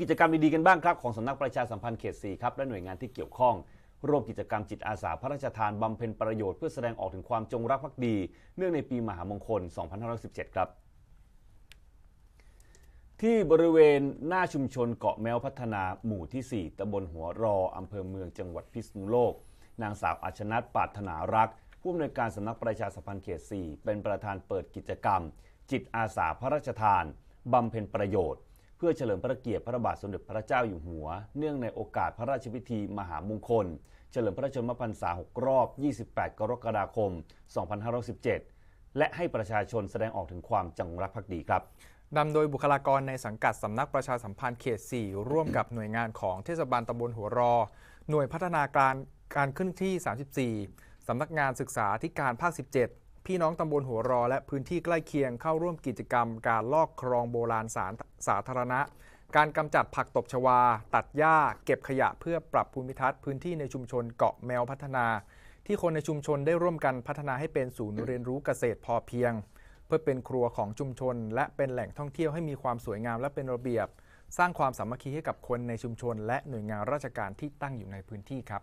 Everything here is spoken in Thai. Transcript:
กิจกรรมดีๆกันบ้างครับ ของสำนักประชาสัมพันธ์เขต 4 ครับ และหน่วยงานที่เกี่ยวข้องร่วมกิจกรรมจิตอาสาพระราชทานบำเพ็ญประโยชน์เพื่อแสดงออกถึงความจงรักภักดี เนื่องในปีมหามงคล 2517ครับ ที่บริเวณหน้าชุมชนเกาะแมวพัฒนาหมู่ที่ 4ตำบลหัวรอ อำเภอเมืองจังหวัดพิษณุโลก นางสาวอาชนัทปาถนารัก ผู้อำนวยการสำนักประชาสัมพันธ์เขต 4 เป็นประธานเปิดกิจกรรม จิตอาสาพระราชทานบำเพ็ญประโยชน์พื่อเฉลิมพระเกียรติพระบาทสมเด็จพระเจ้าอยู่หัว เนื่องในโอกาสพระราชพิธีมหามงคล เฉลิมพระชนมพรรษา 6 รอบ 28 กรกฎาคม 2517 และให้ประชาชนแสดงออกถึงความจงรักภักดีครับ นำโดยบุคลากรในสังกัดสำนักประชาสัมพันธ์เขต 4 ร่วมกับหน่วยงานของเทศบาลตำบลหัวรอ หน่วยพัฒนาการการขึ้นที่ 34สำนักงานศึกษาธิการภาค 17พี่น้องตำบลหัวรอและพื้นที่ใกล้เคียงเข้าร่วมกิจกรรม การลอกครองโบราณสารสาธารณะ การกำจัดผักตบชวา ตัดหญ้าเก็บขยะเพื่อปรับภูมิทัศน์พื้นที่ในชุมชนเกาะแมวพัฒนา ที่คนในชุมชนได้ร่วมกันพัฒนาให้เป็นศูนย์เรียนรู้เกษตรพอเพียง เพื่อเป็นครัวของชุมชน และเป็นแหล่งท่องเที่ยวให้มีความสวยงามและเป็นระเบียบ สร้างความสามัคคีให้กับคนในชุมชนและหน่วยงานราชการที่ตั้งอยู่ในพื้นที่ครับ